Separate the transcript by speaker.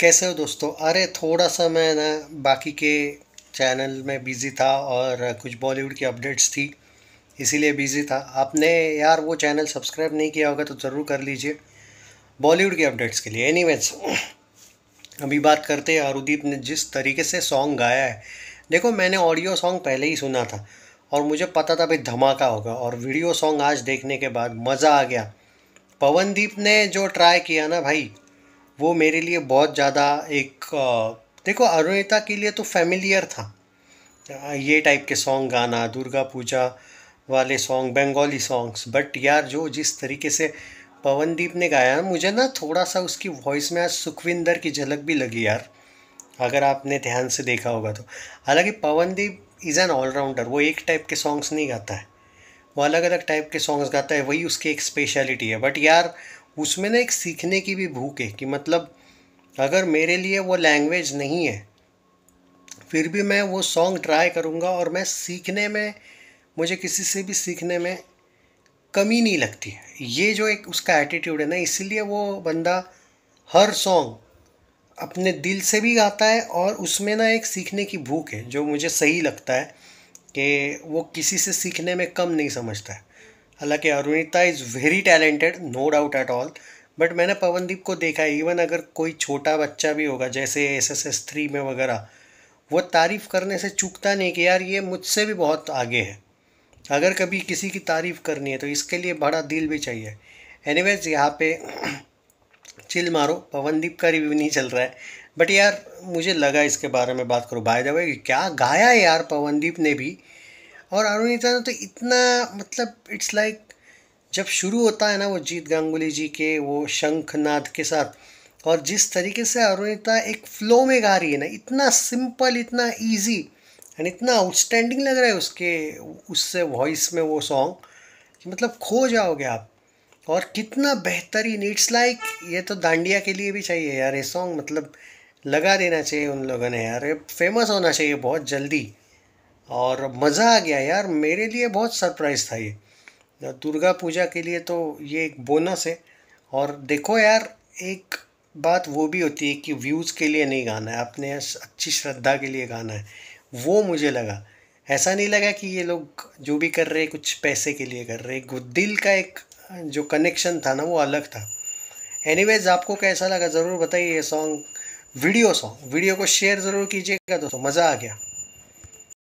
Speaker 1: कैसे हो दोस्तों अरे थोड़ा सा मैं ना बाकी के चैनल में बिज़ी था और कुछ बॉलीवुड की अपडेट्स थी इसीलिए बिज़ी था आपने यार वो चैनल सब्सक्राइब नहीं किया होगा तो ज़रूर कर लीजिए बॉलीवुड की अपडेट्स के लिए एनी अभी बात करते हैं अरुदीप ने जिस तरीके से सॉन्ग गाया है देखो मैंने ऑडियो सॉन्ग पहले ही सुना था और मुझे पता था भाई धमाका होगा और वीडियो सॉन्ग आज देखने के बाद मज़ा आ गया पवनदीप ने जो ट्राई किया ना भाई वो मेरे लिए बहुत ज़्यादा एक देखो अरुणिता के लिए तो फैमिलियर था ये टाइप के सॉन्ग गाना दुर्गा पूजा वाले सॉन्ग बंगाली सॉन्ग्स बट यार जो जिस तरीके से पवनदीप ने गाया मुझे ना थोड़ा सा उसकी वॉइस में आज सुखविंदर की झलक भी लगी यार अगर आपने ध्यान से देखा होगा तो हालांकि पवनदीप इज़ एन ऑलराउंडर वो एक टाइप के सॉन्ग्स नहीं गाता है वो अलग अलग टाइप के सॉन्ग्स गाता है वही उसकी एक स्पेशलिटी है बट यार उसमें ना एक सीखने की भी भूख है कि मतलब अगर मेरे लिए वो लैंग्वेज नहीं है फिर भी मैं वो सॉन्ग ट्राई करूँगा और मैं सीखने में मुझे किसी से भी सीखने में कमी नहीं लगती है ये जो एक उसका एटीट्यूड है ना इसीलिए वो बंदा हर सॉन्ग अपने दिल से भी गाता है और उसमें ना एक सीखने की भूख है जो मुझे सही लगता है कि वो किसी से सीखने में कम नहीं समझता है हालांकि Arunita is very talented no doubt at all but मैंने पवनदीप को देखा है इवन अगर कोई छोटा बच्चा भी होगा जैसे एस एस एस थ्री में वगैरह वो तारीफ़ करने से चूकता नहीं कि यार ये मुझसे भी बहुत आगे है अगर कभी किसी की तारीफ़ करनी है तो इसके लिए बड़ा दिल भी चाहिए एनीवेज यहाँ पे चिल मारो पवनदीप का रिव्यू नहीं चल रहा है बट यार मुझे लगा इसके बारे में बात करो बाय द वे क्या गाया है यार पवनदीप ने भी और अरुणिता ने तो इतना मतलब इट्स लाइक जब शुरू होता है ना वो जीत गांगुली जी के वो शंखनाद के साथ और जिस तरीके से अरुणिता एक फ्लो में गा रही है ना इतना सिंपल इतना इजी एंड इतना आउटस्टैंडिंग लग रहा है उसके उससे वॉइस में वो सॉन्ग कि मतलब खो जाओगे आप और कितना बेहतरीन इट्स लाइक ये तो दांडिया के लिए भी चाहिए यार ये सॉन्ग मतलब लगा देना चाहिए उन लोगों ने यार फेमस होना चाहिए बहुत जल्दी और मज़ा आ गया यार मेरे लिए बहुत सरप्राइज़ था ये दुर्गा पूजा के लिए तो ये एक बोनस है और देखो यार एक बात वो भी होती है कि व्यूज़ के लिए नहीं गाना है आपने अच्छी श्रद्धा के लिए गाना है वो मुझे लगा ऐसा नहीं लगा कि ये लोग जो भी कर रहे कुछ पैसे के लिए कर रहे दिल का एक जो कनेक्शन था ना वो अलग था एनीवेज आपको कैसा लगा ज़रूर बताइए ये सॉन्ग वीडियो सॉन्ग वीडियो को शेयर ज़रूर कीजिएगा दोस्तों मज़ा आ गया